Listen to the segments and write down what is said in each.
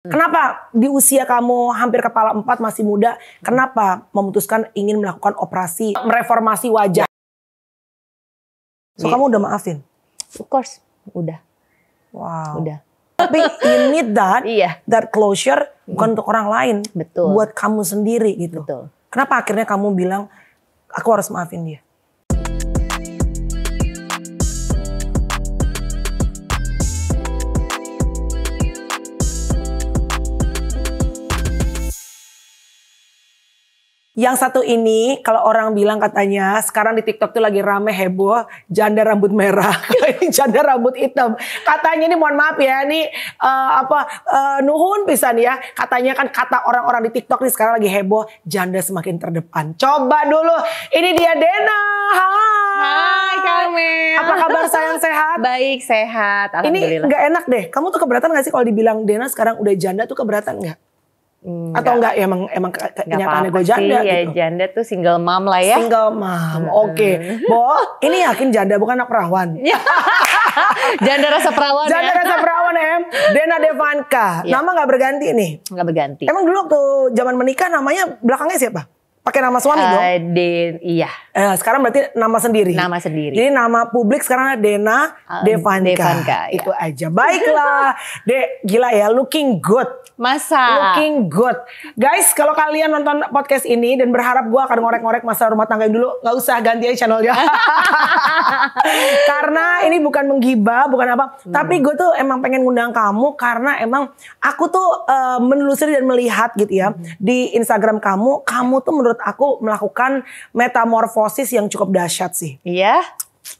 Hmm. Kenapa di usia kamu hampir kepala empat masih muda, hmm. kenapa memutuskan ingin melakukan operasi mereformasi wajah? So yeah. kamu udah maafin? Of course, udah. Wow. Udah. Tapi you need that, yeah. that closure hmm. bukan untuk orang lain. Betul. Buat kamu sendiri gitu. Betul. Kenapa akhirnya kamu bilang, aku harus maafin dia? Yang satu ini kalau orang bilang katanya sekarang di TikTok tuh lagi rame heboh janda rambut merah, janda rambut hitam. Katanya ini mohon maaf ya, ini uh, apa uh, nuhun pisan ya. Katanya kan kata orang-orang di TikTok nih sekarang lagi heboh janda semakin terdepan. Coba dulu, ini dia Dena. Hai. Hai Kamil. Apa kabar sayang sehat? Baik sehat. Alhamdulillah. Ini nggak enak deh. Kamu tuh keberatan gak sih kalau dibilang Dena sekarang udah janda tuh keberatan nggak? Hmm, Atau enggak ya, emang emang kenyataannya gue janda sih, ya, gitu. janda tuh single mom lah ya. Single mom. Hmm. Oke. Okay. Bo, ini yakin janda bukan anak perawan. Ya. janda rasa perawan. Ya. Janda ya. rasa perawan em. Dena Devanka. Ya. Nama nggak berganti nih. Nggak berganti. Emang dulu waktu zaman menikah namanya belakangnya siapa? pakai nama suami uh, dong? Den, iya. Eh, sekarang berarti nama sendiri. Nama sendiri. Jadi nama publik sekarang Dena uh, Devanka. Devanka iya. itu iya. aja. Baiklah. Dek, gila ya looking good. Masa. Looking good. Guys, kalau kalian nonton podcast ini dan berharap gue akan ngorek-ngorek masa rumah tangga dulu, gak usah ganti aja channelnya. karena ini bukan menggibah, bukan apa. Hmm. Tapi gue tuh emang pengen ngundang kamu karena emang aku tuh uh, menelusuri dan melihat gitu ya hmm. di Instagram kamu, kamu tuh menurut menurut aku melakukan metamorfosis yang cukup dahsyat sih. Iya.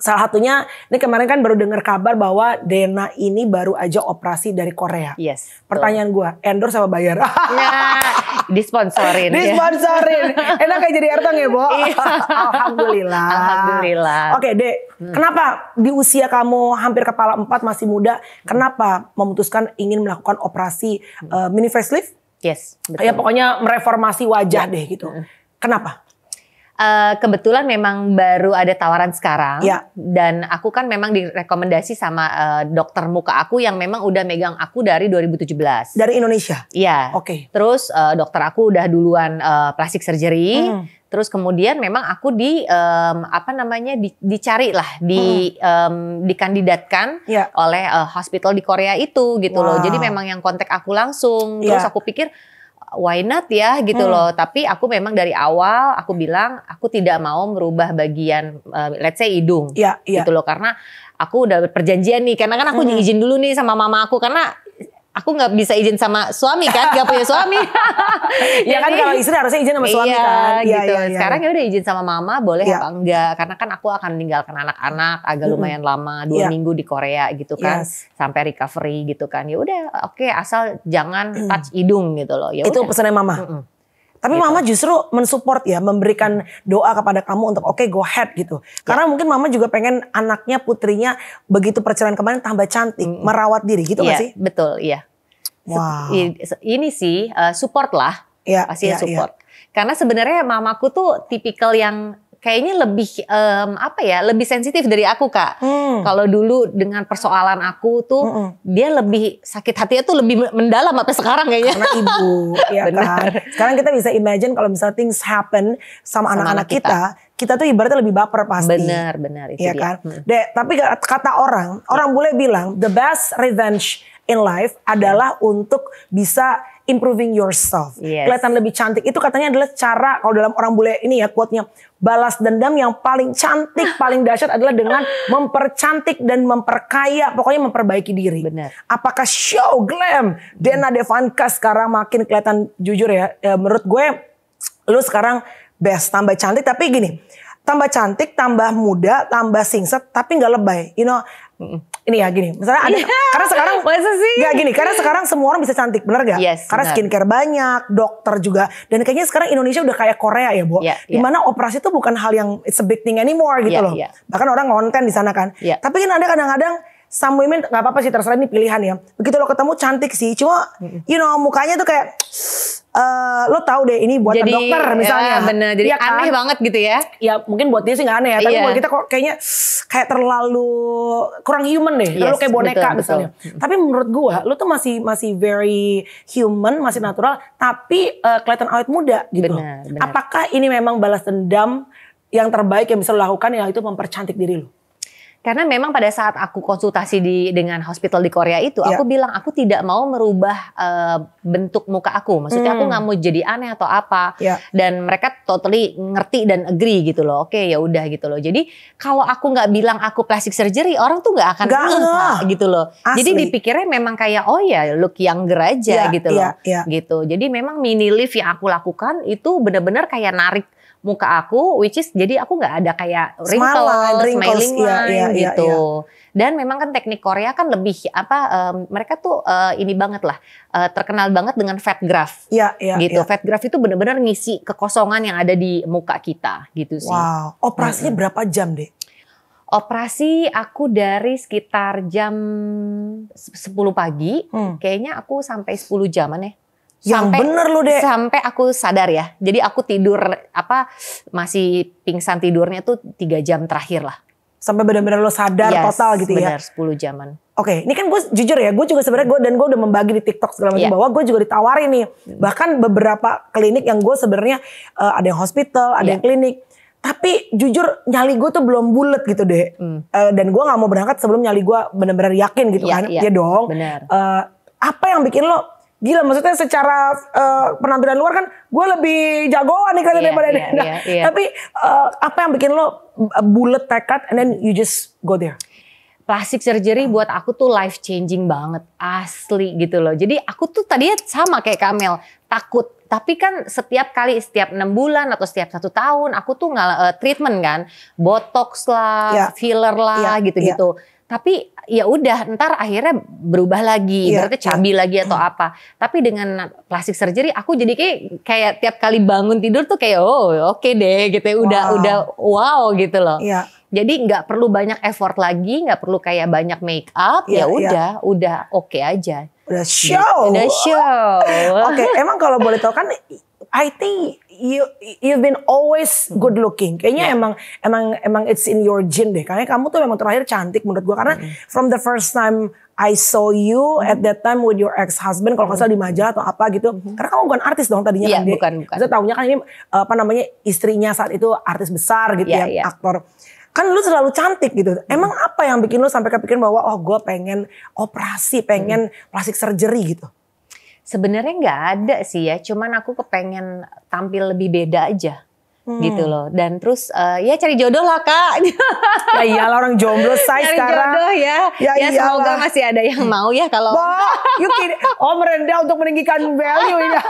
Salah satunya, ini kemarin kan baru dengar kabar bahwa Dena ini baru aja operasi dari Korea. Yes. Pertanyaan gue, endorse apa bayar? Ya, disponsorin. disponsorin. Ya. Enak kayak jadi ertong ya, Bo? Iya. Alhamdulillah. Alhamdulillah. Oke, Dek. Hmm. Kenapa di usia kamu hampir kepala empat masih muda, kenapa memutuskan ingin melakukan operasi uh, mini facelift? Yes, ya, betul. Ya pokoknya mereformasi wajah ya. deh gitu. Hmm. Kenapa? Uh, kebetulan memang baru ada tawaran sekarang ya. dan aku kan memang direkomendasi sama uh, dokter muka aku yang memang udah megang aku dari 2017 dari Indonesia iya oke okay. terus uh, dokter aku udah duluan uh, plastik surgery hmm. terus kemudian memang aku di um, apa namanya di, dicari lah di hmm. um, dikandidatkan ya. oleh uh, hospital di Korea itu gitu wow. loh jadi memang yang kontak aku langsung ya. terus ya. aku pikir why not ya gitu hmm. loh. Tapi aku memang dari awal aku bilang aku tidak mau merubah bagian uh, let's say hidung ya, ya. gitu loh karena aku udah perjanjian nih karena kan aku hmm. izin dulu nih sama mama aku karena aku nggak bisa izin sama suami kan nggak punya suami ya kan kalau istri harusnya izin sama suami iya, kan gitu iya, iya, iya. sekarang ya udah izin sama mama boleh iya. apa enggak karena kan aku akan meninggalkan anak-anak agak hmm. lumayan lama dua iya. minggu di Korea gitu kan yes. sampai recovery gitu kan ya udah oke okay, asal jangan hmm. touch hidung gitu loh ya itu pesannya mama hmm. Tapi gitu. mama justru mensupport ya, memberikan mm. doa kepada kamu untuk oke okay, go ahead gitu. Ya. Karena mungkin mama juga pengen anaknya putrinya begitu perceraian kemarin tambah cantik, mm. merawat diri gitu ya, gak iya, sih? Betul, iya. Wow. Ini sih uh, support lah, yeah, pasti ya, iya. support. Yeah. Karena sebenarnya mamaku tuh tipikal yang kayaknya lebih um, apa ya, lebih sensitif dari aku kak. Hmm. Kalau dulu dengan persoalan aku tuh -mm. dia lebih sakit hatinya tuh lebih mendalam apa sekarang kayaknya. Karena ibu, ya Benar. kan. Sekarang kita bisa imagine kalau misalnya things happen sama anak-anak kita, kita kita tuh ibaratnya lebih baper pasti. Benar, benar itu ya dia. kan. Hmm. Dek, tapi kata orang, orang ya. boleh bilang the best revenge in life adalah untuk bisa improving yourself. Yes. Kelihatan lebih cantik. Itu katanya adalah cara kalau dalam orang bule ini ya quote-nya balas dendam yang paling cantik, paling dahsyat adalah dengan mempercantik dan memperkaya, pokoknya memperbaiki diri. Benar. Apakah show glam Dena Devanka sekarang makin kelihatan jujur ya, ya menurut gue lu sekarang best tambah cantik tapi gini tambah cantik, tambah muda, tambah singset, tapi nggak lebay. You know, ini ya gini. Misalnya ada iya. karena sekarang Masa sih? Gak gini, karena sekarang semua orang bisa cantik, bener gak? Yes, karena bener. skincare banyak, dokter juga dan kayaknya sekarang Indonesia udah kayak Korea ya, Bu. Yeah, yeah. Dimana operasi itu bukan hal yang it's a big thing anymore gitu yeah, loh. Yeah. Bahkan orang konten di sana kan. Yeah. Tapi kan ada kadang-kadang some women nggak apa-apa sih terserah ini pilihan ya. Begitu lo ketemu cantik sih, cuma you know mukanya tuh kayak Uh, lo tau deh ini buat jadi, dokter ya, misalnya. Ya, bener, jadi ya kan? aneh banget gitu ya. Ya mungkin buat dia sih gak aneh ya, tapi yeah. buat kita kok kayaknya kayak terlalu kurang human deh. Yes, kayak boneka betul, misalnya. Betul. Hmm. Tapi menurut gua lo tuh masih masih very human, masih natural, tapi uh, kelihatan awet muda gitu. bener, bener. Apakah ini memang balas dendam yang terbaik yang bisa lo lakukan ya itu mempercantik diri lo? Karena memang pada saat aku konsultasi di dengan hospital di Korea itu, yeah. aku bilang aku tidak mau merubah uh, bentuk muka aku. Maksudnya hmm. aku nggak mau jadi aneh atau apa. Yeah. Dan mereka totally ngerti dan agree gitu loh. Oke, ya udah gitu loh. Jadi kalau aku nggak bilang aku plastic surgery, orang tuh nggak akan gak ngeh gitu loh. Asli. Jadi dipikirnya memang kayak oh ya look yang aja yeah, gitu yeah, loh. Yeah. Iya. Gitu. Jadi memang mini lift yang aku lakukan itu benar-benar kayak narik muka aku which is jadi aku nggak ada kayak wrinkle, smiling iya, iya, line iya, iya, gitu. Iya, Dan memang kan teknik Korea kan lebih apa um, mereka tuh uh, ini banget lah uh, terkenal banget dengan fat graft, Iya, iya, gitu. Iya. Fat graft itu benar-benar ngisi kekosongan yang ada di muka kita gitu sih. Wow, operasinya hmm. berapa jam deh? Operasi aku dari sekitar jam 10 pagi, hmm. kayaknya aku sampai 10 jaman ya yang sampai, bener lu deh sampai aku sadar ya jadi aku tidur apa masih pingsan tidurnya tuh tiga jam terakhir lah sampai benar-benar lo sadar yes, total gitu ya? bener, ya benar 10 jaman oke okay, ini kan gue jujur ya gue juga sebenarnya gue dan gue udah membagi di TikTok segala macam yeah. bahwa gue juga ditawarin nih hmm. bahkan beberapa klinik yang gue sebenarnya uh, ada yang hospital ada yeah. yang klinik tapi jujur nyali gue tuh belum bulat gitu deh Hmm. uh, dan gue nggak mau berangkat sebelum nyali gue benar-benar yakin gitu yeah, kan yeah. ya iya dong Benar. Uh, eh, apa yang bikin lo gila maksudnya secara uh, penampilan luar kan gue lebih jagoan nih kali iya, yeah, daripada yeah, iya, yeah, yeah. tapi uh, apa yang bikin lo eh, bulat tekad and then you just go there plastik surgery buat aku tuh life changing banget asli gitu loh jadi aku tuh tadi sama kayak Kamel takut tapi kan setiap kali setiap enam bulan atau setiap satu tahun aku tuh nggak uh, treatment kan botox lah yeah. filler lah iya, gitu-gitu yeah. yeah. tapi ya udah ntar akhirnya berubah lagi yeah. berarti iya. cabi yeah. lagi atau hmm. apa tapi dengan plastik surgery aku jadi kayak kayak tiap kali bangun tidur tuh kayak oh oke okay deh gitu ya udah wow. udah wow gitu loh yeah. jadi nggak perlu banyak effort lagi nggak perlu kayak banyak make up yeah, ya iya. udah udah oke okay aja udah show udah show oke okay, emang kalau boleh tahu kan I think you you've been always good looking. Kayaknya yeah. emang emang emang it's in your gene deh. Karena kamu tuh memang terakhir cantik menurut gua karena mm. from the first time I saw you at that time with your ex husband kalau nggak salah di majalah atau apa gitu. Mm. Karena kamu bukan artis dong tadinya yeah, kan. Iya, bukan, bukan. Saya tahunya kan ini apa namanya istrinya saat itu artis besar gitu yeah, ya, yeah. aktor. Kan lu selalu cantik gitu. Emang apa yang bikin lu sampai kepikiran bahwa oh gue pengen operasi, pengen plastik surgery gitu? Sebenarnya nggak ada sih ya, cuman aku kepengen tampil lebih beda aja hmm. gitu loh. Dan terus uh, ya cari jodoh lah kak. ya iyalah orang jomblo saya cari sekarang. jodoh ya. Ya, ya semoga masih ada yang mau ya kalau. Wah, Oh merendah untuk meninggikan value ya.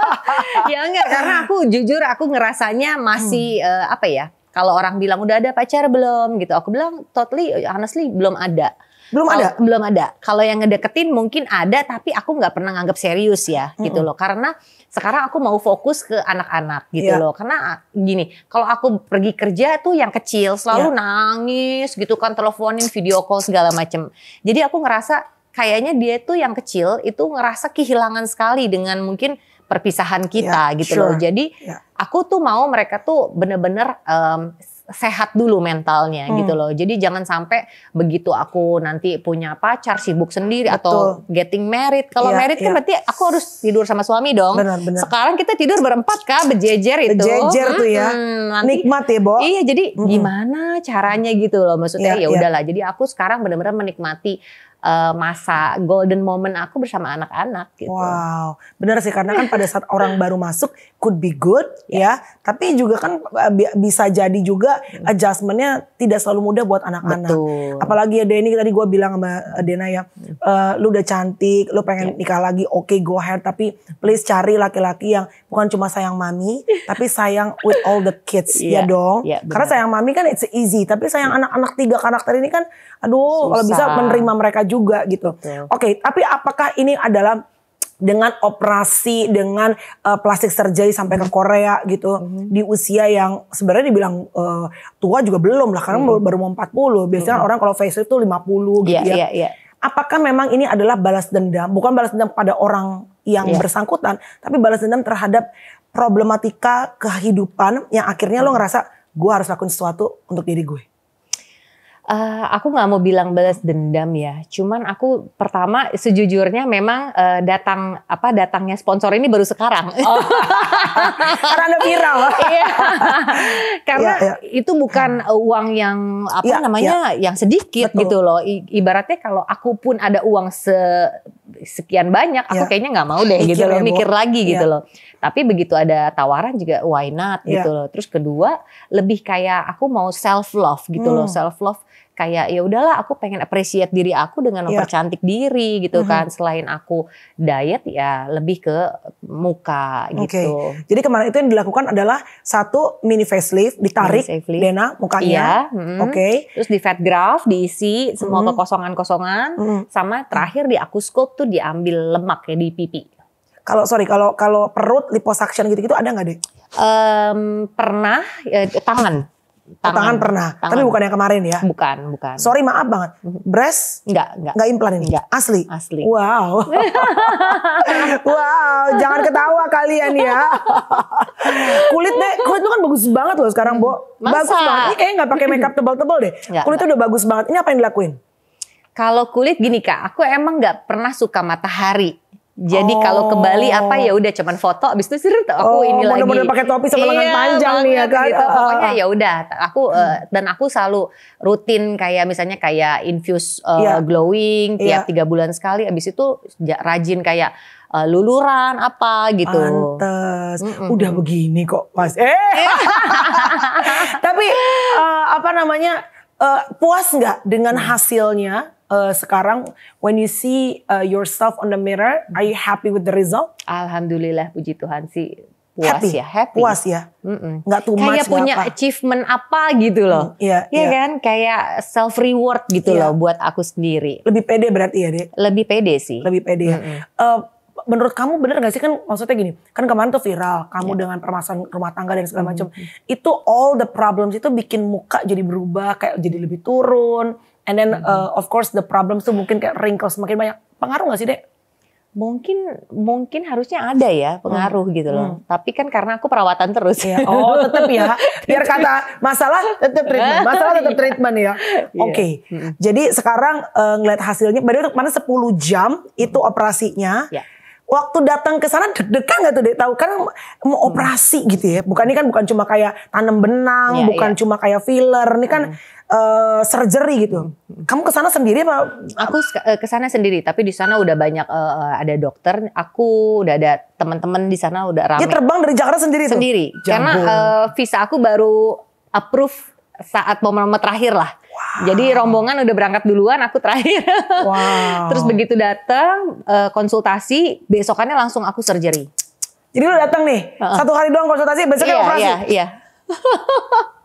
ya enggak karena aku jujur aku ngerasanya masih hmm. uh, apa ya. Kalau orang bilang udah ada pacar belum gitu, aku bilang totally honestly belum ada. Belum ada ada. Belum ada. Kalau yang ngedeketin mungkin ada tapi aku nggak pernah nganggap serius ya mm-hmm. gitu loh. Karena sekarang aku mau fokus ke anak-anak gitu yeah. loh. Karena ah, gini, kalau aku pergi kerja tuh yang kecil selalu yeah. nangis gitu kan teleponin video call segala macem. Jadi aku ngerasa kayaknya dia tuh yang kecil itu ngerasa kehilangan sekali dengan mungkin perpisahan kita yeah, gitu sure. loh. Jadi yeah. aku tuh mau mereka tuh bener-bener um, sehat dulu mentalnya hmm. gitu loh. Jadi jangan sampai begitu aku nanti punya pacar sibuk sendiri Betul. atau getting married. Kalau ya, married ya. kan iya. berarti aku harus tidur sama suami dong. Benar, benar. Sekarang kita tidur berempat kak berjejer itu. Bejejer hmm, tuh ya. nanti, Nikmat ya, Bo. Iya, jadi hmm. gimana caranya gitu loh maksudnya iya, ya, ya udahlah. Ya. Jadi aku sekarang benar-benar menikmati uh, masa golden moment aku bersama anak-anak gitu. Wow, benar sih karena kan pada saat orang baru masuk could be good yeah. ya, tapi juga kan eh, bisa jadi juga hmm. adjustmentnya tidak selalu mudah buat anak-anak. Apalagi ya Denny tadi gue bilang sama eh, Dena ya, uh, lu udah cantik, lu pengen yeah. nikah lagi, oke okay, go ahead, tapi please cari laki-laki yang bukan cuma sayang mami, tapi sayang with all the kids yeah. ya iya, dong. Yeah, Karena sayang mami kan it's easy, tapi sayang hmm. anak-anak tiga karakter ini kan, aduh kalau bisa menerima mereka juga gitu. Oke, okay, tapi apakah ini adalah dengan operasi dengan uh, plastik surgery sampai ke mhm. Korea gitu mm-hmm. di usia yang sebenarnya dibilang uh, tua juga belum lah karena mm-hmm. baru mau 40 biasanya mm-hmm. orang kalau facelift tuh 50 iya, gitu ya. Yeah, yeah. Apakah memang ini adalah balas dendam bukan balas dendam pada orang yang yeah. bersangkutan tapi balas dendam terhadap problematika kehidupan yang akhirnya mm-hmm. lo mhm. ngerasa gue harus lakukan sesuatu untuk diri gue. Uh, aku nggak mau bilang balas dendam ya, cuman aku pertama sejujurnya memang uh, datang apa datangnya sponsor ini baru sekarang. Oh. Karena viral. Iya. Karena ya, ya. itu bukan uang yang apa ya, namanya ya. yang sedikit Betul. gitu loh. I, ibaratnya kalau aku pun ada uang se sekian banyak, aku ya. kayaknya nggak mau deh mikir gitu iya, loh, mikir lagi gitu iya. loh. Tapi begitu ada tawaran juga why not iya. gitu loh. Terus kedua lebih kayak aku mau self love gitu hmm. loh, self love kayak ya udahlah aku pengen appreciate diri aku dengan iya. mempercantik yeah. diri gitu mm-hmm. kan selain aku diet ya lebih ke muka okay. gitu. Jadi kemarin itu yang dilakukan adalah satu mini facelift ditarik mini facelift. Dena mukanya. Iya. Mm-hmm. Oke. Okay. Terus di fat graph diisi semua mm-hmm. kekosongan-kosongan mm-hmm. sama terakhir di aku scope tuh diambil lemak ya di pipi. Kalau sorry kalau kalau perut liposuction gitu-gitu ada nggak deh? Um, pernah ya, tangan Oh, tangan, tangan pernah, tangan. tapi bukan yang kemarin ya. Bukan, bukan. Sorry maaf banget. Breast? Enggak, enggak. Enggak implan ini. Enggak. Asli. Asli. Wow. wow, jangan ketawa kalian ya. kulit deh, kulit lu kan bagus banget loh sekarang, hmm. Bo. Masa? Bagus banget. Ini kayaknya nggak pakai makeup tebal-tebal deh. Enggak, Kulitnya udah bagus banget. Ini apa yang dilakuin? Kalau kulit gini kak, aku emang nggak pernah suka matahari. Jadi oh. kalau ke Bali apa ya udah cuman foto abis itu sih aku oh, ini mudah lagi. Oh, pakai topi sama lengan iya, panjang nih ya kan. Gitu. Ah, ah, Pokoknya ah. ya udah aku hmm. uh, dan aku selalu rutin kayak misalnya kayak infuse uh, eh, yeah. glowing tiap iya. tiga bulan sekali abis itu rajin kayak uh, luluran apa gitu. Pantes. Mm -mm. Udah begini kok pas. Eh. Tapi uh, apa namanya? Uh, puas nggak dengan hasilnya uh, sekarang when you see uh, yourself on the mirror, hmm. are you happy with the result? Alhamdulillah puji Tuhan sih puas happy. ya, happy. Puas ya. Mm -mm. Nggak Kayak punya apa. achievement apa gitu loh. Mm, iya, mm, yeah, yeah. kan? Kayak self reward gitu yeah. loh buat aku sendiri. Lebih pede berarti ya, Dek? Lebih pede sih. Lebih pede ya. Mm hmm Uh, menurut kamu bener gak sih kan maksudnya gini kan kemarin tuh viral kamu yeah. dengan permasalahan rumah tangga dan segala macam mm -hmm. itu all the problems itu bikin muka jadi berubah kayak jadi lebih turun And then mm -hmm. uh, of course the problem tuh mungkin kayak wrinkles makin banyak. Pengaruh gak sih, Dek? Mungkin mungkin harusnya ada ya hmm. pengaruh hmm. gitu loh. Hmm. Tapi kan karena aku perawatan terus. Iya. Oh, ya, oh, tetap ya. Biar kata masalah tetap treatment, masalah tetap treatment ya. Iya. Oke. Okay. Yeah. Hmm. Jadi sekarang uh, ngeliat hasilnya, berarti mana 10 jam itu operasinya. Yeah waktu datang ke sana deg-degan nggak tuh dek tahu kan mau mm. operasi hmm. gitu ya bukan ini kan bukan cuma kayak tanam benang yeah, bukan yeah. cuma kayak filler ini kan hmm uh, surgery gitu. Kamu ke sana sendiri apa? Aku eh, ke sana sendiri, tapi di sana udah banyak uh, ada dokter, aku udah ada teman-teman di sana udah ramai. Dia terbang dari Jakarta sendiri Sendiri. Tuh? Ya Karena uh, visa aku baru approve saat momen-momen terakhir lah. Wow. Jadi rombongan udah berangkat duluan, aku terakhir. Wow. Terus begitu datang konsultasi, besokannya langsung aku surgery. Jadi lu datang nih, uh -uh. satu hari doang konsultasi, besoknya yeah, operasi. Iya, yeah, Yeah.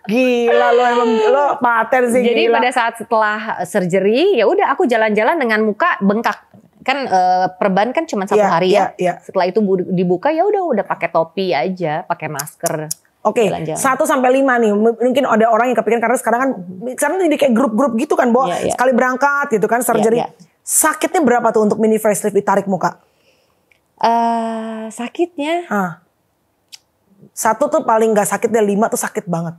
Gila lo emang lo paten sih. Jadi gila. pada saat setelah eh, surgery ya udah aku jalan-jalan dengan muka bengkak kan uh, perban kan cuma satu yeah, hari yeah, ya. Yeah. Iya. Setelah itu dibuka ya udah udah pakai topi aja, pakai masker. Oke, okay, satu sampai lima nih. Mungkin ada orang yang kepikiran karena sekarang kan sekarang ini kayak grup-grup gitu kan, Bo. Yeah, yeah. Sekali berangkat gitu kan surgery. Yeah, yeah. Sakitnya berapa tuh untuk mini facelift ditarik muka? Uh, sakitnya? Ah. Satu tuh paling gak sakit deh, lima tuh sakit banget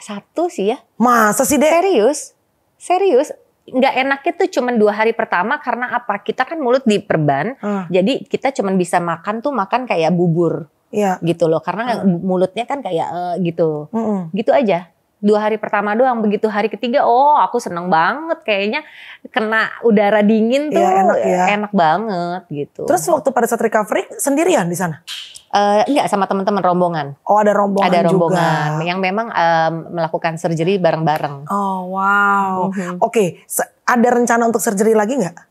satu sih ya. Masa sih deh? Serius? Serius? nggak enaknya tuh cuman dua hari pertama karena apa? Kita kan mulut diperban, hmm. Ah. jadi kita cuman bisa makan tuh makan kayak bubur, ya. gitu loh. Karena hmm. mulutnya kan kayak uh, gitu, hmm. gitu aja. Dua hari pertama doang, begitu hari ketiga, oh aku seneng banget kayaknya kena udara dingin iya, tuh ya, enak, ya. enak banget gitu. Terus waktu pada saat recovery sendirian di sana? Uh, enggak sama teman-teman rombongan. Oh ada rombongan Ada rombongan juga. yang memang um, melakukan surgery bareng-bareng. Oh wow. Mm -hmm. Oke, okay. ada rencana untuk surgery lagi nggak?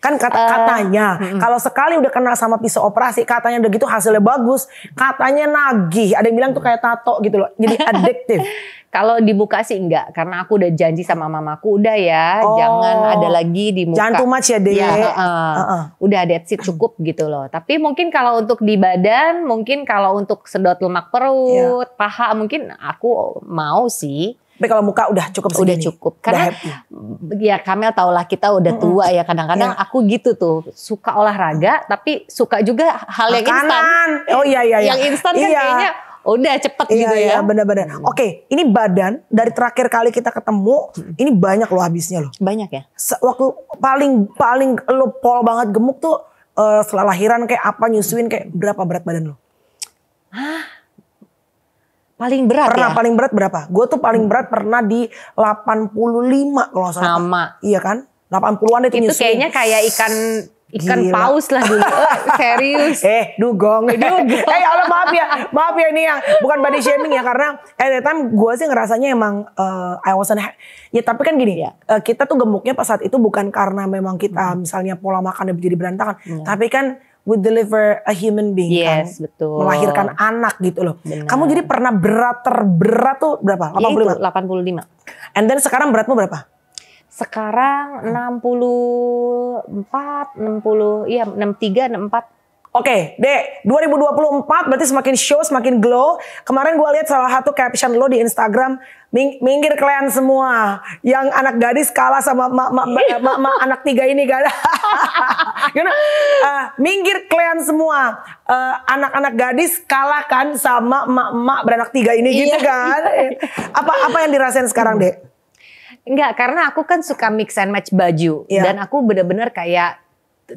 kan kata eh, katanya uh, kalau sekali udah kena sama pisau operasi katanya udah gitu hasilnya bagus katanya nagih ada yang bilang tuh kayak tato gitu loh jadi adiktif kalau dibuka sih enggak karena aku udah janji sama mamaku udah ya oh, jangan ada lagi di muka jangan too much ya deh ya, uh, uh, uh. udah that's it cukup gitu loh tapi mungkin kalau untuk di badan mungkin kalau untuk sedot lemak perut yeah. paha mungkin aku mau sih tapi kalau muka udah cukup segini. Udah cukup. Karena udah happy. ya Kamel tau lah kita udah tua mm -hmm. ya kadang-kadang ya. aku gitu tuh suka olahraga tapi suka juga hal Makanan. yang instan. Oh iya iya iya. Yang instan kan iya. kayaknya udah cepet iya, gitu ya. Iya benar Hmm. Oke, okay, ini badan dari terakhir kali kita ketemu hmm. ini banyak loh habisnya loh. Banyak ya. Se waktu paling paling lo pol banget gemuk tuh uh, setelah lahiran kayak apa nyusuin kayak berapa berat badan lo? Hah? Paling berat Pernah ya? paling berat berapa? Gue tuh paling hmm. berat pernah di 85 kalau salah. Sama. Iya kan? 80-an itu Itu nyusui. kayaknya kayak ikan ikan Gila. paus lah dulu. Oh, serius. Eh, dugong. dugong. eh, ya Allah maaf ya. Maaf ya ini ya bukan body shaming ya karena at the time gue sih ngerasanya emang uh, I wasn't ya tapi kan gini ya. Uh, kita tuh gemuknya pas saat itu bukan karena memang kita hmm. misalnya pola makan jadi berantakan, hmm. tapi kan would deliver a human being kan? yes, kan? betul. Melahirkan anak gitu loh. Benar. Kamu jadi pernah berat terberat tuh berapa? 85? Yaitu, 85. And then sekarang beratmu berapa? Sekarang 64, hmm. 60, iya 63, 64. Oke, okay, Dek, 2024 berarti semakin show, semakin glow. Kemarin gue lihat salah satu caption lo di Instagram, Ming minggir kalian semua. Yang anak gadis kalah sama ma ma ma iya. ma ma anak tiga ini kan. uh, minggir kalian semua. Eh, anak-anak uh, gadis kalah kan sama emak-emak beranak tiga ini iya. gitu kan. Iya. apa apa yang dirasain sekarang, Dek? Enggak, karena aku kan suka mix and match baju. Yeah. Dan aku bener-bener kayak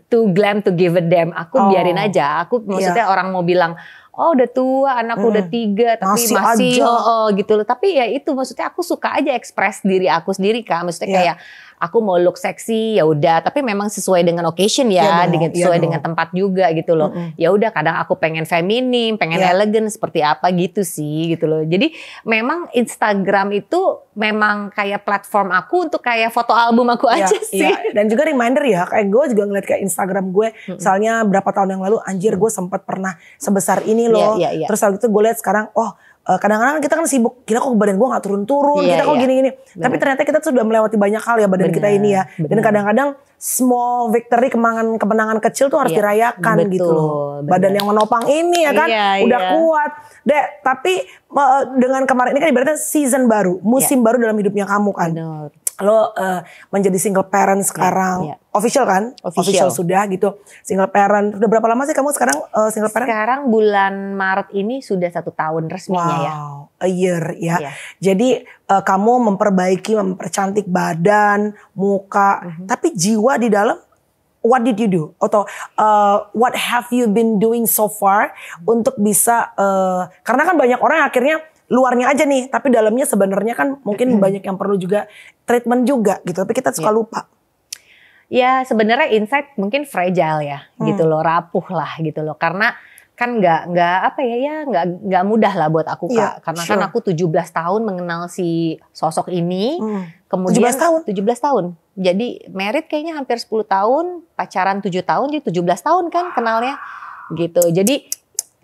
too glam to give a damn. Aku oh. biarin aja. Aku iya. maksudnya yeah. orang mau bilang, oh udah tua, anakku hmm. udah tiga, tapi masih, masih aja. Oh, oh, gitu loh. Tapi ya itu maksudnya aku suka aja ekspres diri aku sendiri kan. Maksudnya yeah. kayak aku mau look seksi ya udah tapi memang sesuai dengan occasion ya, ya dengan ya, sesuai ya dengan tempat juga gitu loh. Mm -hmm. Ya udah kadang aku pengen feminim, pengen yeah. elegan seperti apa gitu sih gitu loh. Jadi memang Instagram itu memang kayak platform aku untuk kayak foto album aku ya, aja yeah, sih. yeah. Dan juga reminder ya, kayak gue juga ngeliat kayak Instagram gue, mm-hmm. misalnya berapa tahun yang lalu, anjir gue sempat pernah sebesar ini ya, loh. Yeah, yeah, yeah. Terus waktu itu gue lihat sekarang, oh Eh, kadang-kadang kita kan sibuk iya, kita kok badan gue nggak turun-turun yeah, kita kok gini-gini yeah. tapi ternyata kita sudah melewati banyak hal ya badan bener, kita ini ya bener. dan kadang-kadang small victory kemenangan kemenangan kecil tuh harus yeah, dirayakan gitu betul, gitu loh bener. badan yang menopang ini ya kan yeah, udah yeah. kuat deh tapi eh, dengan kemarin ini kan ibaratnya season baru iya. musim yeah. baru dalam hidupnya kamu kan bener lo uh, menjadi single parent iya, sekarang yeah, yeah. official kan official. official sudah gitu single parent udah berapa lama sih kamu sekarang uh, single parent sekarang bulan Maret ini sudah satu tahun resminya ya. wow, ya a year ya yeah. jadi uh, kamu memperbaiki mempercantik badan muka mm -hmm. tapi jiwa di dalam what did you do atau uh, what have you been doing so far mm -hmm. untuk bisa uh, karena kan banyak orang akhirnya luarnya aja nih, tapi dalamnya sebenarnya kan mungkin banyak yang perlu juga treatment juga gitu. Tapi kita suka yeah. lupa. Ya sebenarnya insight mungkin fragile ya, hmm. gitu loh, rapuh lah gitu loh. Karena kan nggak nggak apa ya ya nggak nggak mudah lah buat aku iya, kak yeah, karena sure. kan aku 17 tahun mengenal si sosok ini hmm. kemudian 17 tahun 17 tahun jadi merit kayaknya hampir 10 tahun pacaran 7 tahun jadi 17 tahun kan kenalnya gitu jadi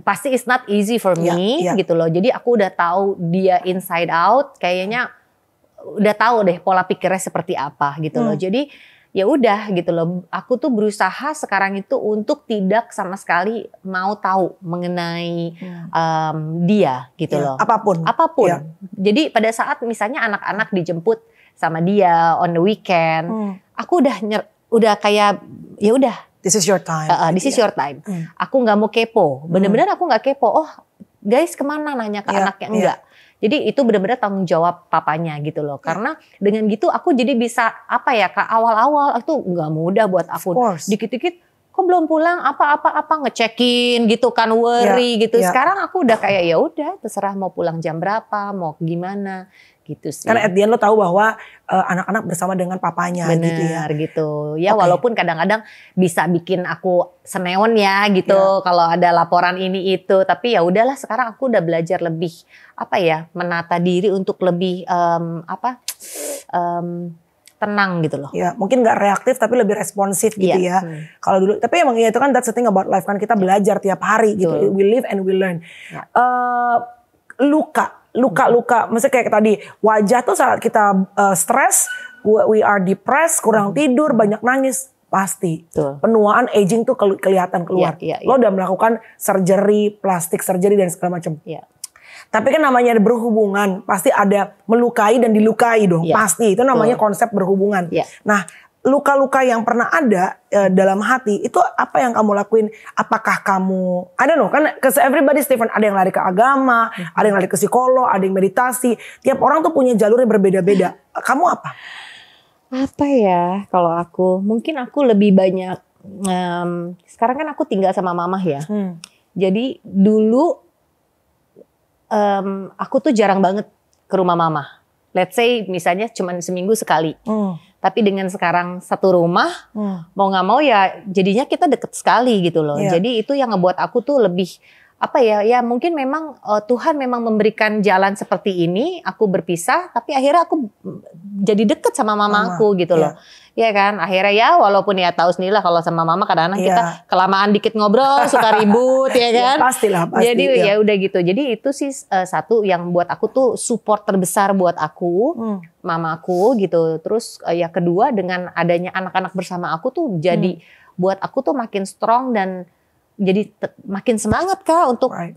pasti it's not easy for ya, me yeah, yeah. gitu loh. Jadi aku udah tahu dia inside out, kayaknya udah tahu deh pola pikirnya seperti apa gitu hmm. loh. Jadi ya udah gitu loh. Aku tuh berusaha sekarang itu untuk tidak sama sekali mau tahu mengenai hmm. um, dia gitu yeah, loh. Apapun. Apapun. Yeah. Jadi pada saat misalnya anak-anak dijemput sama dia on the weekend, hmm. aku udah nyer, udah kayak ya udah This is your time. Uh, uh, this is iya. your time. Mm. Aku nggak mau kepo. Hmm. Bener-bener aku nggak kepo. Oh, guys kemana nanya ke yeah, anaknya iya. enggak. Yeah. Jadi itu benar-benar tanggung jawab papanya gitu loh. Yeah. Karena dengan gitu aku jadi bisa apa ya ke awal-awal itu nggak mudah buat aku. Dikit-dikit kok belum pulang apa-apa-apa ngecekin gitu kan worry yeah, gitu. Yeah. Sekarang aku udah kayak ya udah terserah mau pulang jam berapa, mau gimana gitu sih. Karena Edian lo tahu bahwa eh, anak-anak uh, bersama dengan papanya Bener, gitu ya. gitu. Ya okay. walaupun kadang-kadang bisa bikin aku senewen ya gitu yeah. kalau ada laporan ini itu, tapi ya udahlah sekarang aku udah belajar lebih apa ya, menata diri untuk lebih um, apa um, tenang gitu loh. Ya, mungkin nggak reaktif tapi lebih responsif gitu yeah. ya. Hmm. Kalau dulu, tapi emang ya itu kan that's the thing about life kan kita iya. belajar tiap hari gitu. Yeah. We live and we learn. Yeah. Iya. Uh, luka, luka-luka. Hmm. Maksudnya kayak tadi wajah tuh saat kita uh, stres, we are depressed, kurang hmm. tidur, banyak nangis pasti Betul. penuaan aging tuh keli kelihatan keluar. Yeah, yeah, yeah. Lo udah melakukan surgery, plastik surgery dan segala macam. Yeah. Tapi kan namanya ada berhubungan, pasti ada melukai dan dilukai dong. Ya. Pasti itu namanya Betul. konsep berhubungan. Ya. Nah, luka-luka yang pernah ada uh, dalam hati itu apa yang kamu lakuin? Apakah kamu ada no kan ke everybody Stephen Ada yang lari ke agama, hmm. ada yang lari ke psikolog, ada yang meditasi. Tiap orang tuh punya jalur yang berbeda-beda. Kamu apa? Apa ya kalau aku? Mungkin aku lebih banyak um, sekarang kan aku tinggal sama mamah ya. Hmm. Jadi dulu um, aku tuh jarang banget ke rumah mama. Let's say misalnya cuma seminggu sekali. Hmm tapi dengan sekarang satu rumah, hmm. mau nggak mau ya jadinya kita deket sekali gitu loh. Yeah. Jadi itu yang ngebuat aku tuh lebih apa ya ya mungkin memang uh, Tuhan memang memberikan jalan seperti ini aku berpisah tapi akhirnya aku mm, jadi deket sama mamaku mama gitu loh ya kan akhirnya ya walaupun ya tahu lah kalau sama mama kadang-kadang yeah. kita iya. kelamaan dikit ngobrol suka ribut ya iya, kan ya, pastilah pasti, jadi ya. ya udah gitu jadi itu sih uh, satu yang buat aku tuh support terbesar buat aku hmm. mama gitu terus uh, ya kedua dengan adanya anak-anak bersama aku tuh jadi hmm. buat aku tuh makin strong dan jadi makin semangat kak untuk right.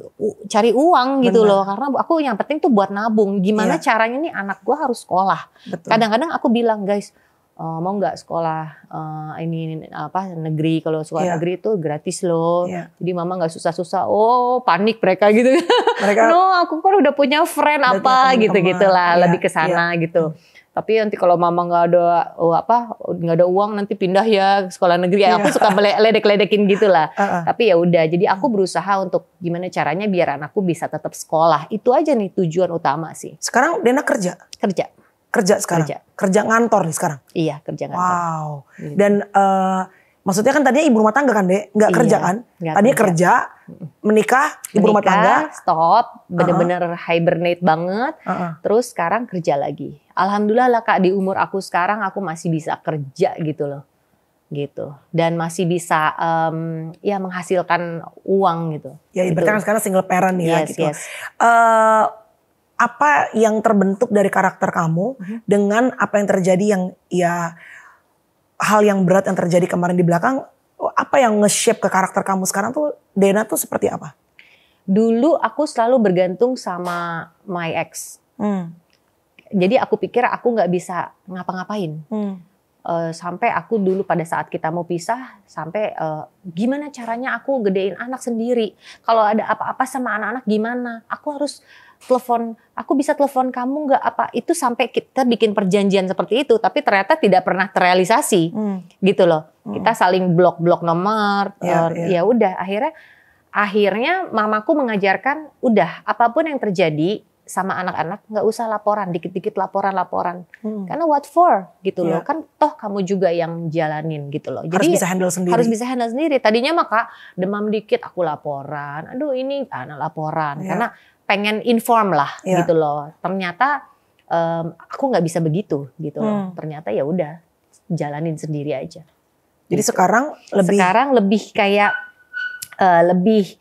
cari uang gitu loh karena aku yang penting tuh buat nabung gimana yeah. caranya nih anak gua harus sekolah kadang-kadang aku bilang guys uh, mau nggak sekolah uh, ini apa negeri kalau sekolah yeah. negeri itu gratis loh yeah. jadi mama nggak susah-susah oh panik mereka gitu mereka no aku kan udah punya friend apa gitu gitulah yeah. lebih ke iya. sana yeah. gitu yeah. Hmm tapi nanti kalau mama nggak ada oh apa nggak ada uang nanti pindah ya ke sekolah negeri yeah. aku suka ledek-ledekin gitulah uh -uh. tapi ya udah jadi aku berusaha untuk gimana caranya biar anakku bisa tetap sekolah itu aja nih tujuan utama sih sekarang Dena kerja kerja kerja sekarang kerja, kerja ngantor nih sekarang iya kerja ngantor wow iya. dan uh, Maksudnya kan tadinya ibu rumah tangga kan deh, nggak iya, kerja kan? Tadi tadinya kerja, menikah, ibu menikah, rumah tangga. Stop, ah, bener-bener uh -huh. hibernate banget. Uh -huh. Terus sekarang kerja lagi alhamdulillah lah kak di umur aku sekarang aku masih bisa kerja gitu loh gitu dan masih bisa um, ya menghasilkan uang gitu. Ya ibaratnya gitu. Kan sekarang single parent ya yes, gitu. Yes. Uh, apa yang terbentuk dari karakter kamu mhm. dengan apa yang terjadi yang ya hal yang berat yang terjadi kemarin di belakang apa yang nge-shape ke karakter kamu sekarang tuh Dena tuh seperti apa? Dulu aku selalu bergantung sama my ex. Hmm jadi aku pikir aku nggak bisa ngapa-ngapain. Hmm. Uh, sampai aku dulu pada saat kita mau pisah sampai uh, gimana caranya aku gedein anak sendiri kalau ada apa-apa sama anak-anak gimana aku harus telepon aku bisa telepon kamu nggak apa itu sampai kita bikin perjanjian seperti itu tapi ternyata tidak pernah terrealisasi hmm. gitu loh hmm. kita saling blok-blok nomor ya, uh, ya. ya udah akhirnya akhirnya mamaku mengajarkan udah apapun yang terjadi sama anak-anak nggak usah laporan dikit-dikit laporan-laporan hmm. karena what for gitu yeah. loh iya. kan toh kamu juga yang jalanin gitu loh jadi harus bisa handle sendiri harus bisa handle sendiri tadinya maka demam dikit aku laporan aduh ini anak laporan yeah. karena pengen inform lah yeah. gitu loh ternyata um, aku nggak bisa begitu gitu hmm. loh ternyata ya udah jalanin sendiri aja jadi gitu. sekarang lebih sekarang lebih kayak uh, lebih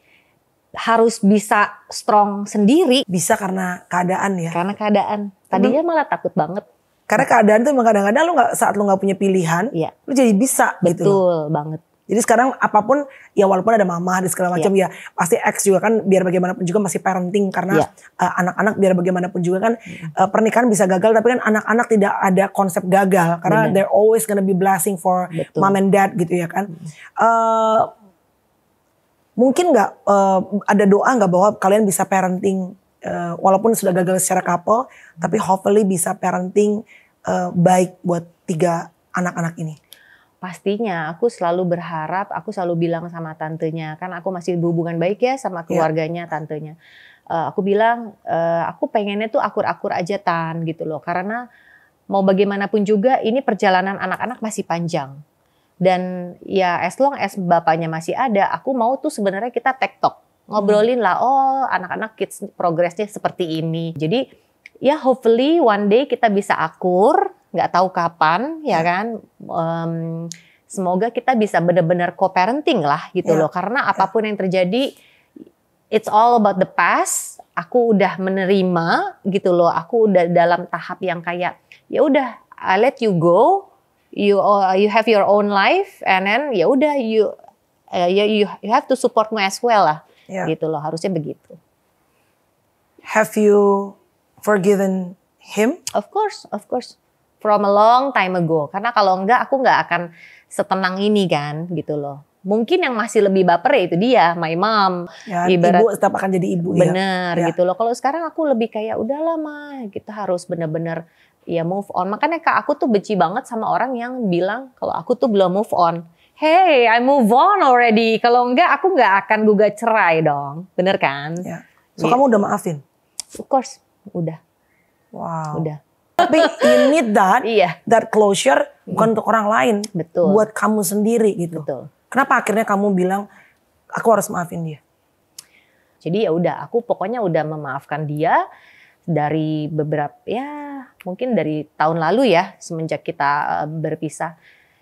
harus bisa strong sendiri. Bisa karena keadaan ya. Karena keadaan. Tadinya malah takut banget. Karena keadaan tuh kadang-kadang lu nggak saat lu nggak punya pilihan, ya. lu jadi bisa Betul gitu. Betul banget. Jadi sekarang apapun ya walaupun ada mama ada segala macam ya. ya pasti ex juga kan biar bagaimanapun juga masih parenting karena iya. eh, anak-anak ya. uh, biar bagaimanapun juga kan ya. uh, pernikahan bisa gagal tapi kan anak-anak tidak ada konsep gagal karena Bener. they're always gonna be blessing for Betul. mom and dad gitu ya kan. Uh, mungkin nggak uh, ada doa nggak bahwa kalian bisa parenting uh, walaupun sudah gagal secara couple hmm. tapi hopefully bisa parenting uh, baik buat tiga anak-anak ini pastinya aku selalu berharap aku selalu bilang sama tantenya kan aku masih berhubungan baik ya sama iya. keluarganya yeah. tantenya uh, aku bilang uh, aku pengennya tuh akur-akur aja tan gitu loh karena mau bagaimanapun juga ini perjalanan anak-anak masih panjang dan ya as long as bapaknya masih ada aku mau tuh sebenarnya kita tektok ngobrolin lah oh anak-anak kids progresnya seperti ini jadi ya hopefully one day kita bisa akur nggak tahu kapan ya hmm. kan um, semoga kita bisa benar-benar co-parenting lah gitu ya. loh karena apapun yang terjadi it's all about the past aku udah menerima gitu loh aku udah dalam tahap yang kayak ya udah I let you go you uh, you have your own life and then ya udah you uh, ya, you you have to support me as well lah yeah. gitu loh harusnya begitu have you forgiven him of course of course from a long time ago karena kalau enggak aku enggak akan setenang ini kan gitu loh mungkin yang masih lebih baper ya itu dia my mom ya, ibarat ibu tetap akan jadi ibu ya. bener ya. gitu loh kalau sekarang aku lebih kayak udah lama kita gitu, harus bener-bener ya move on makanya kak aku tuh benci banget sama orang yang bilang kalau aku tuh belum move on hey I move on already kalau enggak aku nggak akan gugat cerai dong bener kan ya. so yeah. Gitu. kamu udah maafin of course udah wow udah tapi you need that iya. that closure bukan untuk orang lain betul buat kamu sendiri gitu betul Kenapa akhirnya kamu bilang aku harus maafin dia? Jadi ya udah, aku pokoknya udah memaafkan dia dari beberapa ya mungkin dari tahun lalu ya semenjak kita eh, berpisah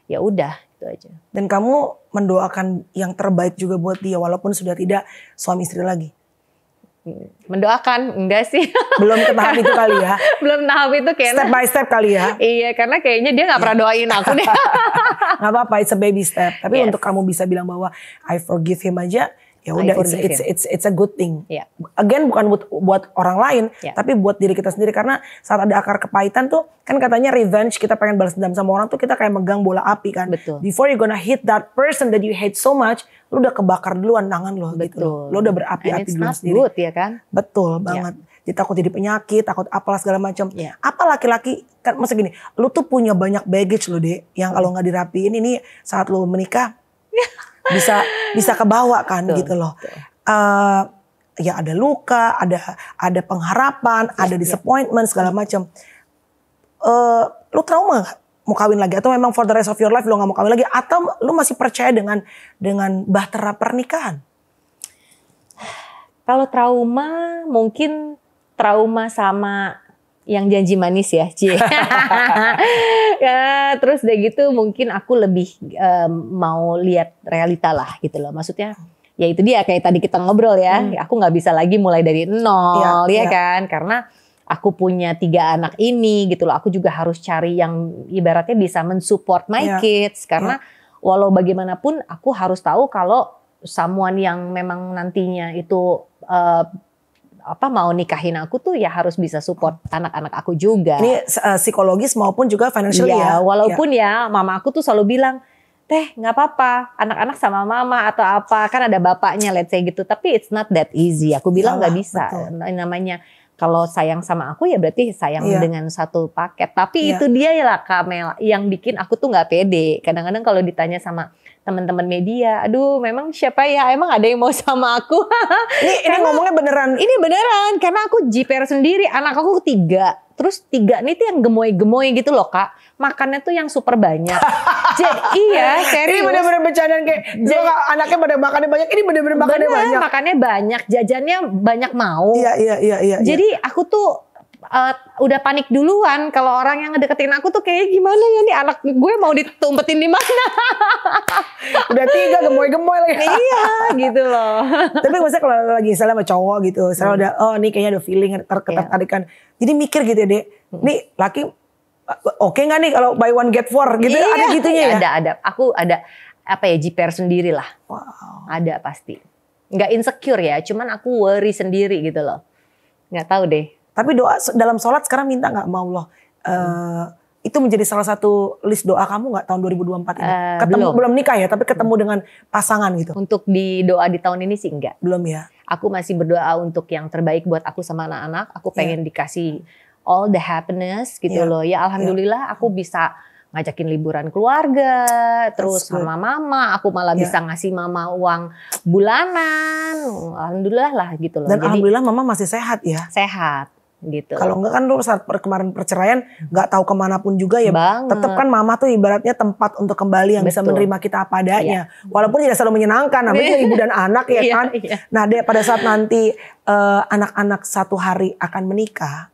ya udah itu aja dan kamu mendoakan yang terbaik juga buat dia walaupun sudah tidak suami istri lagi mendoakan enggak sih belum ke tahap itu kali ya belum tahap itu kayaknya step by step kali ya iya karena kayaknya dia nggak pernah doain aku deh nggak apa-apa it's baby step tapi yes. untuk kamu bisa bilang bahwa I forgive him aja ya nah, udah it's, it's it's it's a good thing. Yeah. Again bukan buat buat orang lain, yeah. tapi buat diri kita sendiri karena saat ada akar kepahitan tuh kan katanya revenge kita pengen balas dendam sama orang tuh kita kayak megang bola api kan. Betul. Before you gonna hit that person that you hate so much, lu udah kebakar duluan tangan lo gitu. Lo. udah berapi-api duluan sendiri. Good, ya kan? Betul iya. banget. Yeah. Jadi takut jadi penyakit, takut apalah segala macam. Yeah. Apa laki-laki kan masa gini, lu tuh punya banyak baggage lo deh yang iya. kalau nggak dirapiin ini saat lu menikah bisa bisa kebawa kan betul, gitu loh. Uh, ya ada luka, ada ada pengharapan, ya, ada iya. disappointment ya. segala macam. Uh, eh, lu trauma gak? mau kawin lagi atau memang for the rest of your life lu nggak mau kawin lagi atau lu masih percaya dengan dengan bahtera pernikahan? Kalau trauma mungkin trauma sama yang janji manis ya, Ci. ya, terus udah gitu mungkin aku lebih um, mau lihat realita lah gitu loh. Maksudnya ya itu dia kayak tadi kita ngobrol ya. Hmm. Aku nggak bisa lagi mulai dari nol iya, ya, ya, ya kan karena aku punya tiga anak ini gitu loh. Aku juga harus cari yang ibaratnya bisa mensupport my ya. kids karena ya. walau bagaimanapun aku harus tahu kalau someone yang memang nantinya itu uh, apa mau nikahin aku tuh ya harus bisa support anak-anak aku juga. Ini uh, psikologis maupun juga financial iya, ya. ya. Walaupun ya. ya mama aku tuh selalu bilang, "Teh, nggak apa-apa, anak-anak sama mama atau apa, kan ada bapaknya let's say gitu." Tapi it's not that easy. Aku bilang nggak iya, bisa. Betul. Nah, namanya kalau sayang sama aku ya berarti sayang iya. dengan satu paket. Tapi itu dia ya lah Kamel yang bikin aku tuh nggak pede. Kadang-kadang kalau ditanya sama teman-teman media. Aduh, memang siapa ya? Emang ada yang mau sama aku? ini, karena, ini ngomongnya beneran. Ini beneran karena aku jiper sendiri. Anak aku tiga. Terus tiga ini tuh yang gemoy-gemoy gitu loh kak. Makannya tuh yang super banyak. jadi iya serius. Ini bener-bener bercandaan kayak gitu jadi, anaknya pada makannya banyak. Ini bener-bener makannya bener, banyak. Makannya banyak. Jajannya banyak mau. Iya, iya, iya. iya, iya. jadi iya. aku tuh uh, udah panik duluan kalau orang yang ngedeketin aku tuh kayak gimana ya nih anak gue mau ditumpetin di mana udah tiga gemoy-gemoy lagi iya gitu loh tapi maksudnya kalau lagi misalnya sama cowok gitu misalnya hmm. udah oh nih kayaknya ada feeling ketertarikan yeah. jadi mikir gitu ya deh hmm. nih laki oke okay nggak nih kalau buy one get four gitu iya, ada gitunya ya ada ada aku ada apa ya jiper sendiri lah wow. ada pasti nggak insecure ya cuman aku worry sendiri gitu loh nggak tahu deh tapi doa dalam sholat sekarang minta nggak mau Allah? Uh, Itu menjadi salah satu list doa kamu nggak tahun 2024 ini? Uh, ketemu belum. belum nikah ya, tapi ketemu hmm. dengan pasangan gitu. Untuk di doa di tahun ini sih enggak. Belum ya. Aku masih berdoa untuk yang terbaik buat aku sama anak-anak. Aku iya. pengen yeah. dikasih all the happiness gitu yeah. loh. Ya iya. alhamdulillah yeah. aku bisa ngajakin liburan keluarga, terus sama mama, aku malah yeah. bisa ngasih mama uang bulanan. Alhamdulillah lah gitu loh. Dan Jadi, alhamdulillah mama masih sehat ya. Sehat gitu. Kalau enggak kan lu saat per, kemarin perceraian nggak tahu kemana pun juga ya. Tetap kan mama tuh ibaratnya tempat untuk kembali yang Betul. bisa menerima kita apa adanya. Iya. Walaupun tidak selalu menyenangkan, namanya ibu dan anak ya iya, kan. Iya, Nah deh pada saat nanti eh, anak-anak uh, satu hari akan menikah,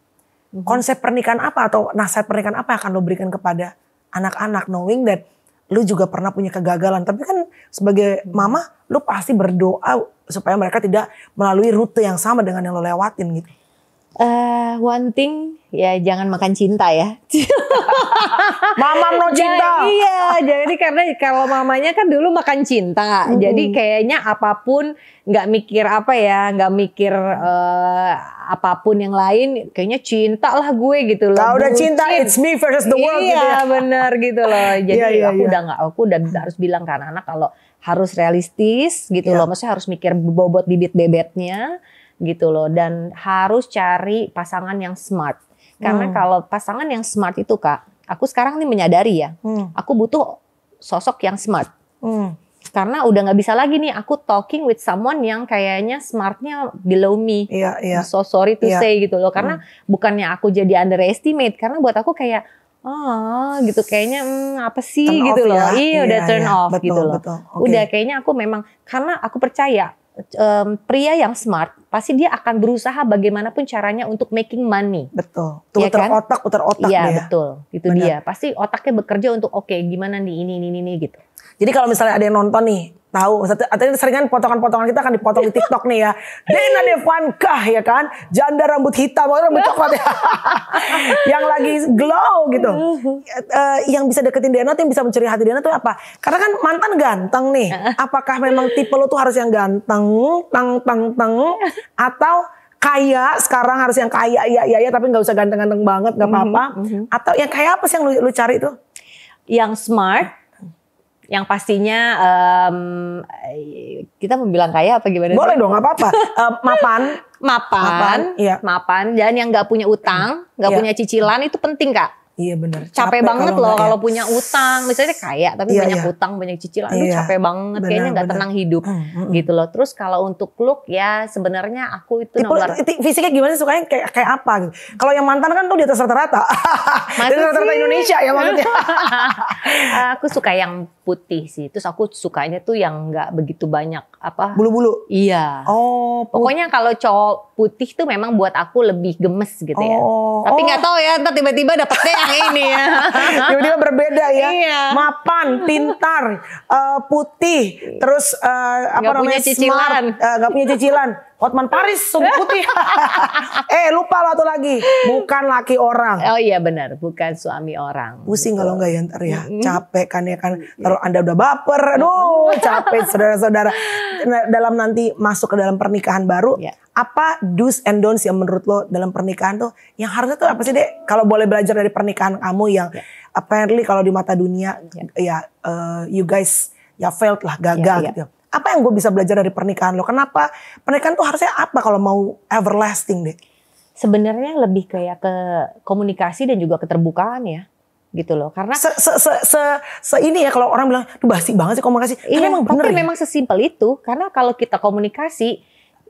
-hmm. konsep pernikahan apa atau nasihat pernikahan apa akan lo berikan kepada anak-anak knowing that lu juga pernah punya kegagalan. Tapi kan sebagai mhm. mama, lu pasti berdoa supaya mereka tidak melalui rute yang sama dengan yang lo lewatin gitu. Uh, one thing ya jangan makan cinta ya. Mama no nah, cinta. Jadi, iya, jadi karena kalau mamanya kan dulu makan cinta, mm. jadi kayaknya apapun nggak mikir apa ya, nggak mikir uh, apapun yang lain, kayaknya cinta lah gue gitu loh. Kalau udah cinta, it's me versus the world. Gitu iya gitu ya. bener gitu loh. Jadi yeah, yeah, aku yeah. udah nggak, aku udah harus bilang ke anak-anak kalau harus realistis gitu yeah. loh, maksudnya harus mikir bobot bibit bebetnya gitu loh dan harus cari pasangan yang smart karena hmm. kalau pasangan yang smart itu kak aku sekarang ini menyadari ya hmm. aku butuh sosok yang smart hmm. karena udah nggak bisa lagi nih aku talking with someone yang kayaknya smartnya below me yeah, yeah. so sorry to yeah. say gitu loh karena hmm. bukannya aku jadi underestimate karena buat aku kayak Oh, gitu kayaknya hmm, apa sih turn gitu loh. Ya. Iya, iya, udah turn iya. off gitu betul, gitu loh. Betul. Okay. Udah kayaknya aku memang karena aku percaya um, pria yang smart pasti dia akan berusaha bagaimanapun caranya untuk making money. Betul. Tuh, ya kan? otak, puter otak Iya, betul. Itu Benar. dia. Pasti otaknya bekerja untuk oke, okay, gimana nih ini ini ini gitu. Jadi kalau misalnya ada yang nonton nih, tahu atau seringan potongan-potongan kita akan dipotong di TikTok nih ya Dena Devanka ya kan janda rambut hitam rambut coklat ya yang lagi glow gitu uh, yang bisa deketin Dena tuh yang bisa mencuri hati Dena tuh apa karena kan mantan ganteng nih apakah memang tipe lo tuh harus yang ganteng tang tang tang atau kaya sekarang harus yang kaya ya ya ya tapi nggak usah ganteng-ganteng banget nggak mhm, apa-apa mhm. atau yang kaya apa sih yang lu, lu cari tuh yang smart yang pastinya um, kita mau kaya apa gimana? Boleh dong, nggak apa-apa. uh, mapan, mapan, mapan, iya. Dan yang nggak punya utang, nggak iya. punya cicilan itu penting kak. Iya benar. Capek, capek banget loh kalau ya. punya utang, misalnya kaya tapi iya, banyak iya. utang, banyak cicilan, iya. capek banget, bener, kayaknya nggak tenang hidup hmm, hmm. gitu loh. Terus kalau untuk look ya sebenarnya aku itu Tipe, nomor fisiknya gimana sih sukanya kayak kayak apa gitu? Kalau yang mantan kan tuh di atas rata-rata. di rata-rata Indonesia ya maksudnya. aku suka yang putih sih. Terus aku sukanya tuh yang nggak begitu banyak apa? Bulu-bulu. Iya. Oh. Put- Pokoknya kalau cowok putih tuh memang buat aku lebih gemes gitu ya. Oh. Tapi oh. nggak oh. tahu ya, entar tiba-tiba dapetnya yang ini ya. tiba-tiba berbeda ya. Iya. Mapan, pintar, uh, putih, terus uh, apa gak namanya eh, punya cicilan. smart, uh, gak punya cicilan. Hotman Paris semut putih. eh lupa lo tuh lagi. Bukan laki orang. Oh iya benar. Bukan suami orang. Pusing gitu. kalau nggak ya ntar ya. Capek kan ya kan. Kalau anda udah baper. Aduh capek saudara-saudara. Nah, dalam nanti masuk ke dalam pernikahan baru. Yeah. Apa do's and don'ts yang menurut lo dalam pernikahan tuh. Yang harusnya tuh apa sih deh. Kalau boleh belajar dari pernikahan kamu yang. Yeah. Apparently kalau di mata dunia. Yeah. Ya uh, you guys ya failed lah gagal yeah, yeah. gitu apa yang gue bisa belajar dari pernikahan lo? Kenapa pernikahan tuh harusnya apa kalau mau everlasting deh? Sebenarnya lebih kayak ke komunikasi dan juga keterbukaan ya gitu loh karena se, se, se, se, se ini ya kalau orang bilang tuh basi banget sih komunikasi iya, emang bener tapi ya? memang sesimpel itu karena kalau kita komunikasi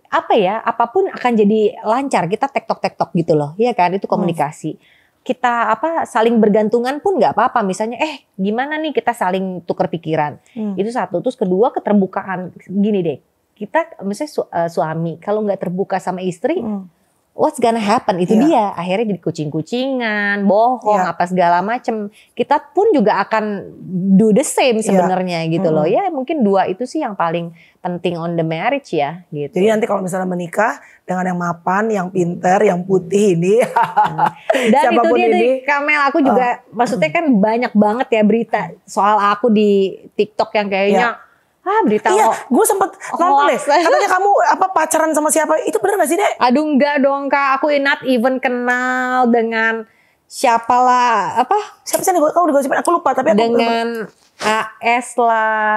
apa ya apapun akan jadi lancar kita tek-tok tek-tok gitu loh Iya kan itu komunikasi hmm kita apa saling bergantungan pun nggak apa-apa misalnya eh gimana nih kita saling tukar pikiran hmm. itu satu terus kedua keterbukaan gini deh kita misalnya su, uh, suami kalau nggak terbuka sama istri hmm what's gonna happen itu yeah. dia akhirnya jadi kucing-kucingan bohong yeah. apa segala macem kita pun juga akan do the same iya. sebenarnya yeah. gitu mm. loh ya mungkin dua itu sih yang paling penting on the marriage ya gitu jadi nanti kalau misalnya menikah dengan yang mapan yang pinter yang putih ini mm. dan itu dia ini, Nih, Kamel aku juga uh. maksudnya kan banyak banget ya berita soal aku di TikTok yang kayaknya yeah Ah, berita Iya, gue sempet oh, nonton deh. Katanya kamu apa pacaran sama siapa? Itu bener gak sih, deh? Aduh enggak dong, Kak. Aku not even kenal dengan siapalah apa? Siapa sih gue? Kamu udah gosipin, aku lupa tapi aku dengan AS lah,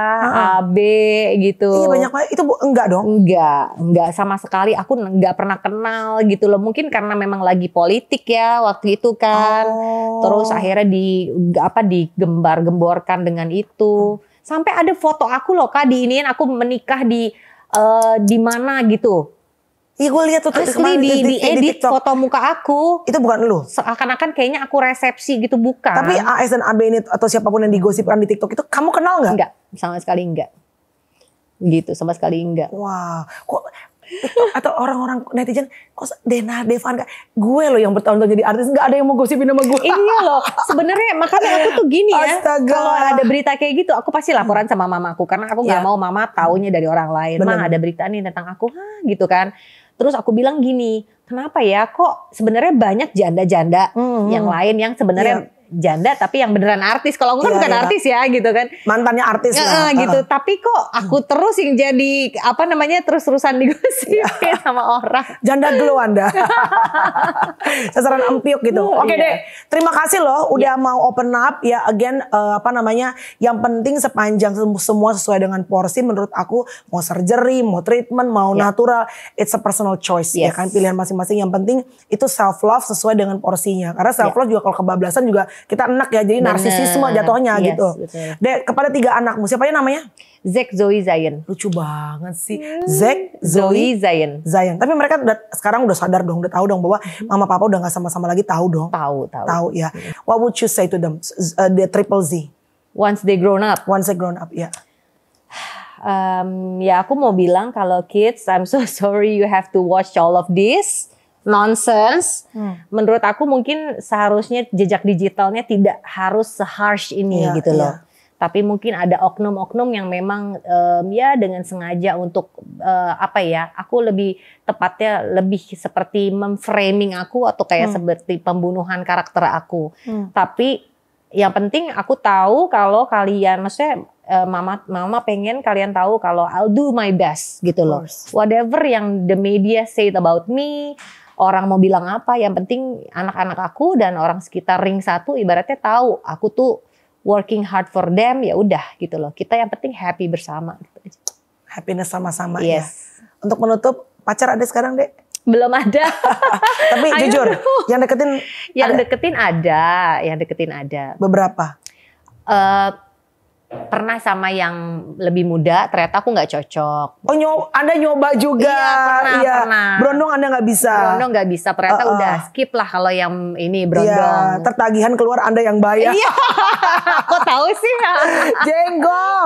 AB ah, ah. gitu. Iya banyak banget. Itu enggak dong? Enggak, enggak sama sekali. Aku enggak pernah kenal gitu loh. Mungkin karena memang lagi politik ya waktu itu kan. Oh. Terus akhirnya di apa digembar-gemborkan dengan itu. Hmm Sampai ada foto aku loh Kak di iniin aku menikah di uh, di mana gitu. Iya gue lihat tuh Asli di, di, di, edit di foto muka aku. Itu bukan lu? Seakan-akan kayaknya aku resepsi gitu bukan. Tapi AS dan AB ini atau siapapun yang digosipkan di TikTok itu kamu kenal nggak? Enggak, sama sekali enggak. Gitu, sama sekali enggak. Wah, wow. kok atau orang-orang netizen kok Dena Devan gak? gue loh yang bertahun-tahun jadi artis nggak ada yang mau gosipin sama gue iya loh sebenarnya makanya aku tuh gini ya kalau ada berita kayak gitu aku pasti laporan sama mama aku karena aku nggak ya. mau mama taunya dari orang lain Bener. mah ada berita nih tentang aku Hah, gitu kan terus aku bilang gini kenapa ya kok sebenarnya banyak janda-janda -hmm. yang lain yang sebenarnya yeah janda tapi yang beneran artis. Kalau aku kan iya, bukan iya. artis ya gitu kan. Mantannya artis lah. gitu. Uh. Tapi kok aku hmm. terus yang jadi apa namanya terus-terusan digosipin yeah. sama orang. Janda dulu Anda. Sasaran empiuk gitu. Oh, oke okay, iya. deh. Terima kasih loh udah yeah. mau open up ya again uh, apa namanya yang penting sepanjang semua sesuai dengan porsi menurut aku mau surgery, mau treatment, mau yeah. natural it's a personal choice ya yes. ya kan pilihan masing-masing yang penting itu self love sesuai dengan porsinya. Karena self love yeah. juga kalau kebablasan juga kita enak ya jadi Bener. narsisisme jatuhnya yes, gitu. Dek kepada tiga anakmu siapa yang namanya? Zack, Zoe, Zayn. Lucu banget sih. Hmm. Zack, Zoe, Zoe Zayn. Zayn. Tapi mereka udah sekarang udah sadar dong, udah tahu dong bahwa hmm. mama papa udah nggak sama-sama lagi tahu dong. Tahu, tahu. Tahu ya. Hmm. What would you say to them? Uh, the triple Z. Once they grown up. Once they grown up, ya. Yeah. Um, ya aku mau bilang kalau kids, I'm so sorry you have to watch all of this nonsense. Hmm. Menurut aku mungkin seharusnya jejak digitalnya tidak harus seharsh ini yeah, gitu loh. Yeah. Tapi mungkin ada oknum-oknum yang memang um, ya dengan sengaja untuk uh, apa ya? Aku lebih tepatnya lebih seperti memframing aku atau kayak hmm. seperti pembunuhan karakter aku. Hmm. Tapi yang penting aku tahu kalau kalian maksudnya eh, mama mama pengen kalian tahu kalau I'll do my best gitu loh. Whatever yang the media say about me, orang mau bilang apa yang penting anak-anak aku dan orang sekitar ring satu ibaratnya tahu aku tuh working hard for them ya udah gitu loh kita yang penting happy bersama gitu. happiness sama-sama ya. yes. ya untuk menutup pacar ada sekarang deh? belum ada. Tapi Ayo jujur, yang deketin yang ada. deketin ada, yang deketin ada. Beberapa? Uh, pernah sama yang lebih muda ternyata aku nggak cocok. Oh nyoba, anda nyoba juga? Iya pernah, iya. pernah. Berondong anda nggak bisa? Berondong nggak bisa, ternyata uh, uh. udah skip lah kalau yang ini iya, berondong. Iya, tertagihan keluar anda yang bayar. Iya, kok tahu sih? Jenggol,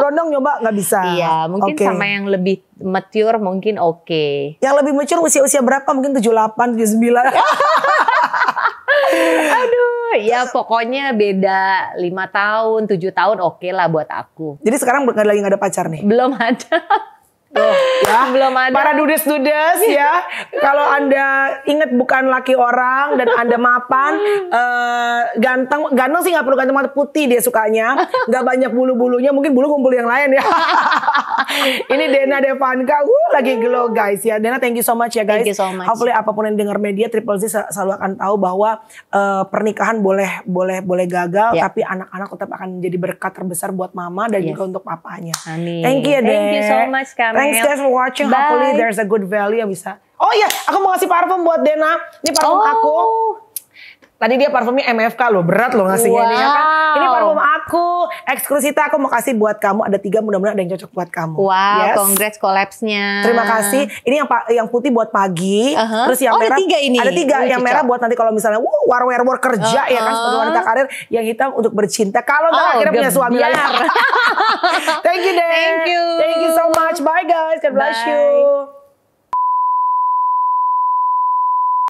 berondong nyoba nggak bisa. Iya, mungkin okay. sama yang lebih mature mungkin oke. Okay. Yang lebih mature usia-usia berapa? Mungkin tujuh delapan, tujuh sembilan. Aduh, ya pokoknya beda lima tahun, tujuh tahun oke okay lah buat aku. Jadi sekarang nggak lagi nggak ada pacar nih? Belum ada. Oh, ya. Belum ada. Para dudes-dudes ya. Kalau Anda ingat bukan laki orang dan Anda mapan, uh, ganteng, ganteng sih gak perlu ganteng mata putih dia sukanya. Gak banyak bulu-bulunya, mungkin bulu kumpul yang lain ya. Ini Dena Devanka, uh, lagi glow guys ya. Dena thank you so much ya guys. Thank you so much. Hopefully apapun yang dengar media, Triple Z selalu akan tahu bahwa uh, pernikahan boleh boleh boleh gagal, yeah. tapi anak-anak tetap akan menjadi berkat terbesar buat mama dan yes. juga untuk papanya. Amin. Thank you ya Thank you so much kami. Thanks guys for watching. Bye. Hopefully there's a good value yang bisa. Oh iya, aku mau kasih parfum buat Dena. Ini parfum oh. aku. Tadi dia parfumnya MFK loh, berat loh ngasihnya wow. ini ya kan. Ini parfum aku, eksklusita aku mau kasih buat kamu. Ada tiga mudah-mudahan ada yang cocok buat kamu. Wow, yes. congrats kolapsnya. Terima kasih. Ini yang yang putih buat pagi, uh -huh. terus yang oh, merah. ada tiga ini. Ada tiga, oh, yang cocok. merah buat nanti kalau misalnya wow, war war war kerja uh -huh. ya kan uh-huh. sebagai wanita karir. Yang hitam untuk bercinta. Kalau oh, akhirnya punya suami ya. Thank you deh. Thank you. Thank you so much. Bye guys. God bless Bye. you.